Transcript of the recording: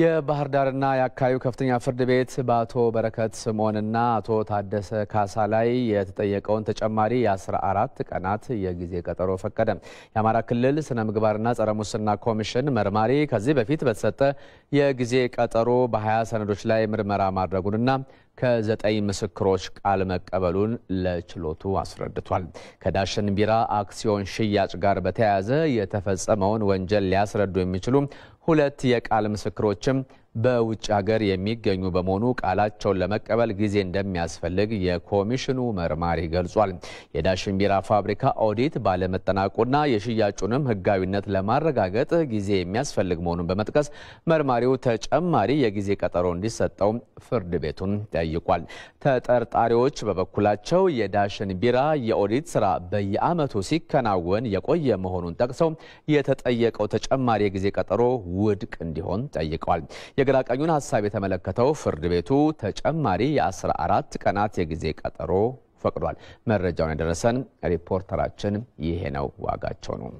የባህር ዳርና የአካባቢው ከፍተኛ ፍርድ ቤት በአቶ በረከት ስምኦንና አቶ ታደሰ ካሳ ላይ የተጠየቀውን ተጨማሪ የ14 ቀናት የጊዜ ቀጠሮ ፈቀደ። የአማራ ክልል ስነ ምግባርና ጸረ ሙስና ኮሚሽን መርማሪ ከዚህ በፊት በተሰጠ የጊዜ ቀጠሮ በ20 ሰነዶች ላይ ምርመራ ማድረጉንና ከዘጠኝ ምስክሮች ቃል መቀበሉን ለችሎቱ አስረድቷል። ከዳሽን ቢራ አክሲዮን ሽያጭ ጋር በተያያዘ የተፈጸመውን ወንጀል ሊያስረዱ የሚችሉ ሁለት የቃል ምስክሮችም በውጭ ሀገር የሚገኙ በመሆኑ ቃላቸውን ለመቀበል ጊዜ እንደሚያስፈልግ የኮሚሽኑ መርማሪ ገልጿል። የዳሽን ቢራ ፋብሪካ ኦዲት ባለመጠናቁና የሽያጩንም ሕጋዊነት ለማረጋገጥ ጊዜ የሚያስፈልግ መሆኑን በመጥቀስ መርማሪው ተጨማሪ የጊዜ ቀጠሮ እንዲሰጠው ፍርድ ቤቱን ጠይቋል። ተጠርጣሪዎች በበኩላቸው የዳሽን ቢራ የኦዲት ስራ በየዓመቱ ሲከናወን የቆየ መሆኑን ጠቅሰው የተጠየቀው ተጨማሪ የጊዜ ቀጠሮ ውድቅ እንዲሆን ጠይቀዋል። የግራ ቀኙን ሀሳብ የተመለከተው ፍርድ ቤቱ ተጨማሪ የ14 ቀናት የጊዜ ቀጠሮ ፈቅዷል። መረጃውን ያደረሰን ሪፖርተራችን ይሄ ነው ዋጋቸው ነው።